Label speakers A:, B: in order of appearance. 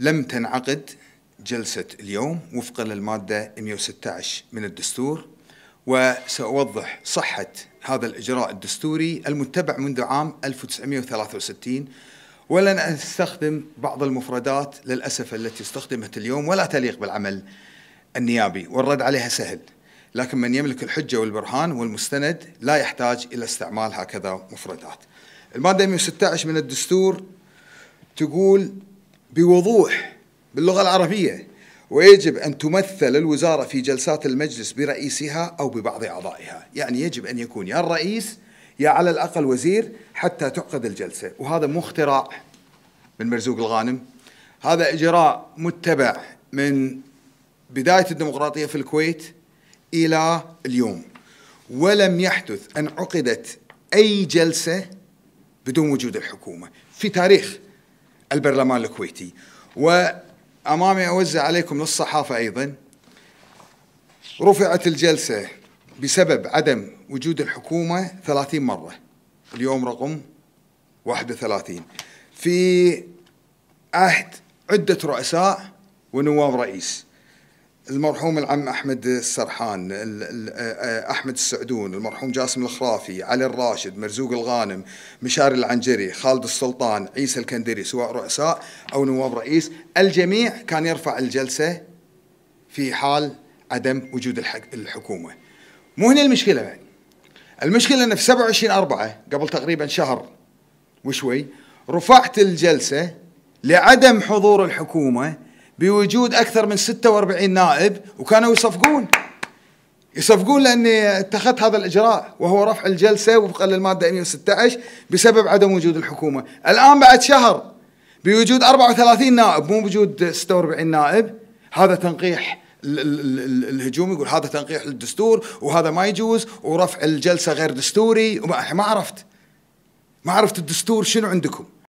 A: لم تنعقد جلسة اليوم وفقا للمادة 116 من الدستور وسأوضح صحة هذا الإجراء الدستوري المتبع منذ عام 1963 ولن أستخدم بعض المفردات للأسف التي استخدمت اليوم ولا تليق بالعمل النيابي والرد عليها سهل لكن من يملك الحجة والبرهان والمستند لا يحتاج إلى استعمال هكذا مفردات المادة 116 من الدستور تقول بوضوح باللغة العربية ويجب أن تمثل الوزارة في جلسات المجلس برئيسها أو ببعض أعضائها يعني يجب أن يكون يا الرئيس يا على الأقل وزير حتى تعقد الجلسة وهذا مو اختراع من مرزوق الغانم هذا إجراء متبع من بداية الديمقراطية في الكويت إلى اليوم ولم يحدث أن عقدت أي جلسة بدون وجود الحكومة في تاريخ البرلمان الكويتي وأمامي أوزع عليكم للصحافة أيضا رفعت الجلسة بسبب عدم وجود الحكومة 30 مرة اليوم رقم 31 في عهد عدة رؤساء ونواب رئيس المرحوم العم احمد السرحان احمد السعدون المرحوم جاسم الخرافي علي الراشد مرزوق الغانم مشاري العنجري خالد السلطان عيسى الكندري سواء رؤساء او نواب رئيس الجميع كان يرفع الجلسه في حال عدم وجود الحكومه مو هنا المشكله يعني المشكله ان في 27 4 قبل تقريبا شهر وشوي رفعت الجلسه لعدم حضور الحكومه بوجود اكثر من 46 نائب وكانوا يصفقون يصفقون لاني اتخذت هذا الاجراء وهو رفع الجلسه وفقا للماده 116 بسبب عدم وجود الحكومه، الان بعد شهر بوجود 34 نائب مو بوجود 46 نائب هذا تنقيح الهجوم يقول هذا تنقيح للدستور وهذا ما يجوز ورفع الجلسه غير دستوري وما ما عرفت ما عرفت الدستور شنو عندكم